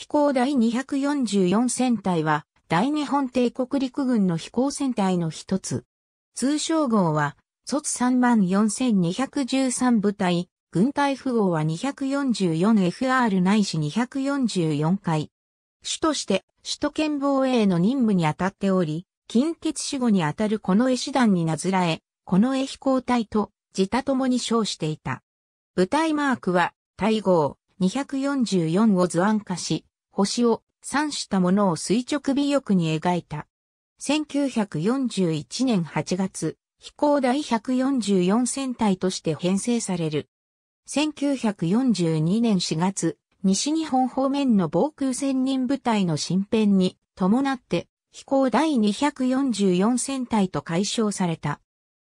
飛行第244戦隊は、大日本帝国陸軍の飛行戦隊の一つ。通称号は、卒34213部隊、軍隊符号は 244FR ないし244回。主として、首都圏防衛の任務に当たっており、近鉄死後に当たるこの絵師団になずらえ、この絵飛行隊と、自他ともに称していた。部隊マークは、対号244を図案化し、星を三したものを垂直尾翼に描いた。1941年8月、飛行第144戦隊として編成される。1942年4月、西日本方面の防空専任部隊の新編に伴って飛行第244戦隊と解消された。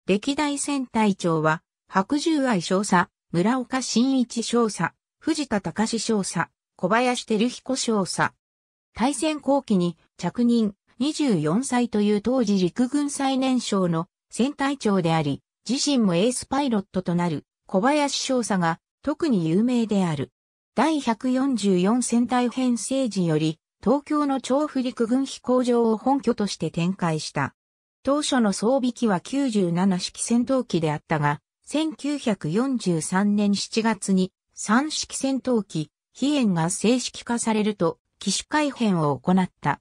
歴代戦隊長は、白獣愛少佐、村岡新一少佐、藤田隆少佐、小林照彦少佐。大戦後期に着任24歳という当時陸軍最年少の戦隊長であり、自身もエースパイロットとなる小林少佐が特に有名である。第144戦隊編成時より東京の調布陸軍飛行場を本拠として展開した。当初の装備機は97式戦闘機であったが、1943年7月に3式戦闘機飛燕が正式化されると、機種改変を行った。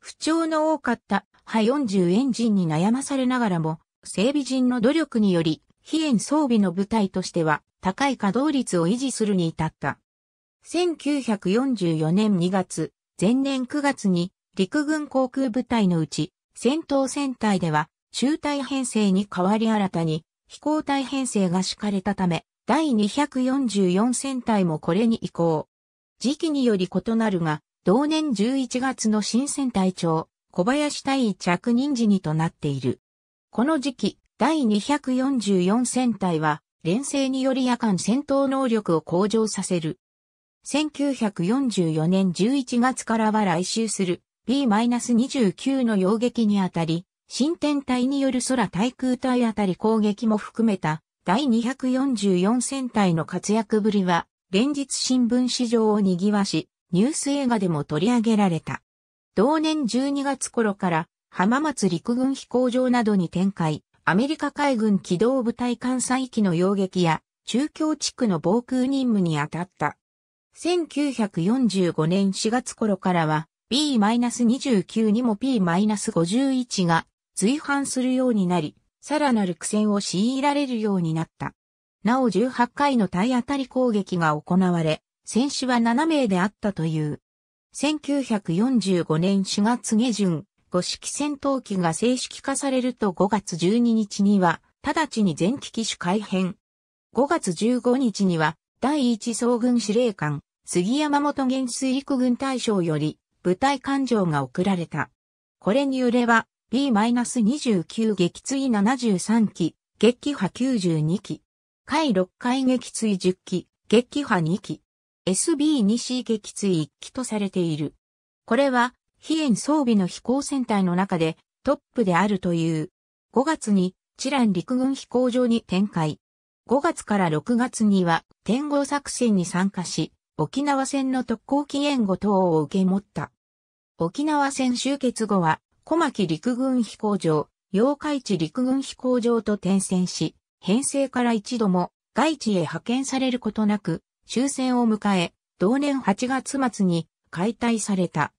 不調の多かったハ40エンジンに悩まされながらも、整備陣の努力により、飛燕装備の部隊としては高い稼働率を維持するに至った。1944年2月、前年9月に陸軍航空部隊のうち戦闘戦隊では中隊編成に代わり新たに飛行隊編成が敷かれたため、第244戦隊もこれに移行。時期により異なるが、同年11月の新戦隊長、小林隊着任時にとなっている。この時期、第244戦隊は、連戦により夜間戦闘能力を向上させる。1944年11月からは来襲する B-29 の要撃にあたり、新天体による空対空対あたり攻撃も含めた第244戦隊の活躍ぶりは、連日新聞市場を賑わし、ニュース映画でも取り上げられた。同年12月頃から、浜松陸軍飛行場などに展開、アメリカ海軍機動部隊艦載機の洋撃や、中京地区の防空任務に当たった。1945年4月頃からは、B-29 にも P-51 が随伴するようになり、さらなる苦戦を強いられるようになった。なお18回の体当たり攻撃が行われ、戦死は7名であったという。1945年4月下旬、五式戦闘機が正式化されると5月12日には、直ちに全機機種改編。5月15日には、第一総軍司令官、杉山元元水陸軍大将より、部隊艦上が送られた。これによれば、B-29 撃墜73機、撃破92機。回6回撃墜10機、撃破2機。SB2C 撃墜1機とされている。これは、飛燕装備の飛行船隊の中でトップであるという。5月に、チラン陸軍飛行場に展開。5月から6月には、天候作戦に参加し、沖縄戦の特攻期限後等を受け持った。沖縄戦終結後は、小牧陸軍飛行場、八日市陸軍飛行場と転戦し、編成から一度も外地へ派遣されることなく、終戦を迎え、同年8月末に解体された。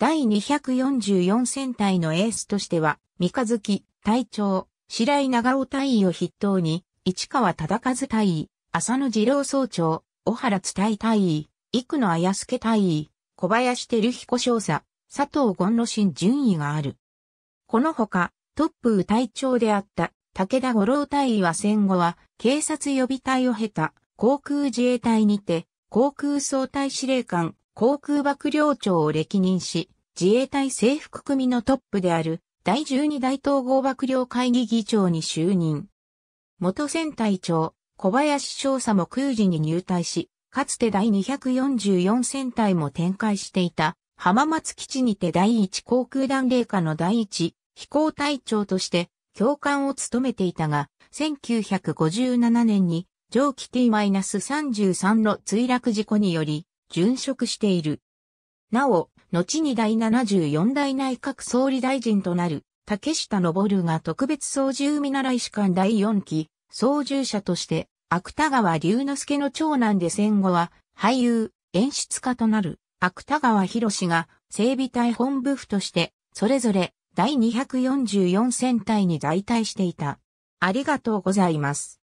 第244戦隊のエースとしては、三日月、隊長、白井長尾隊員を筆頭に、市川忠和隊員、浅野二郎総長、小原津隊員、幾野綾助隊員、小林照彦少佐、佐藤権之進順位がある。このほか、トップ隊長であった武田五郎大尉は戦後は警察予備隊を経た航空自衛隊にて航空総隊司令官航空幕僚長を歴任し、自衛隊制服組のトップである第12大統合幕僚会議議長に就任。元戦隊長、小林少佐も空時に入隊し、かつて第244戦隊も展開していた浜松基地にて第一航空団霊下の第一飛行隊長として教官を務めていたが、1957年に上記 T-33 の墜落事故により、殉職している。なお、後に第74代内閣総理大臣となる、竹下登が特別操縦見習い士官第4期、操縦者として、芥川龍之介の長男で戦後は、俳優、演出家となる。芥川博が整備隊本部府として、それぞれ第244戦隊に代替していた。ありがとうございます。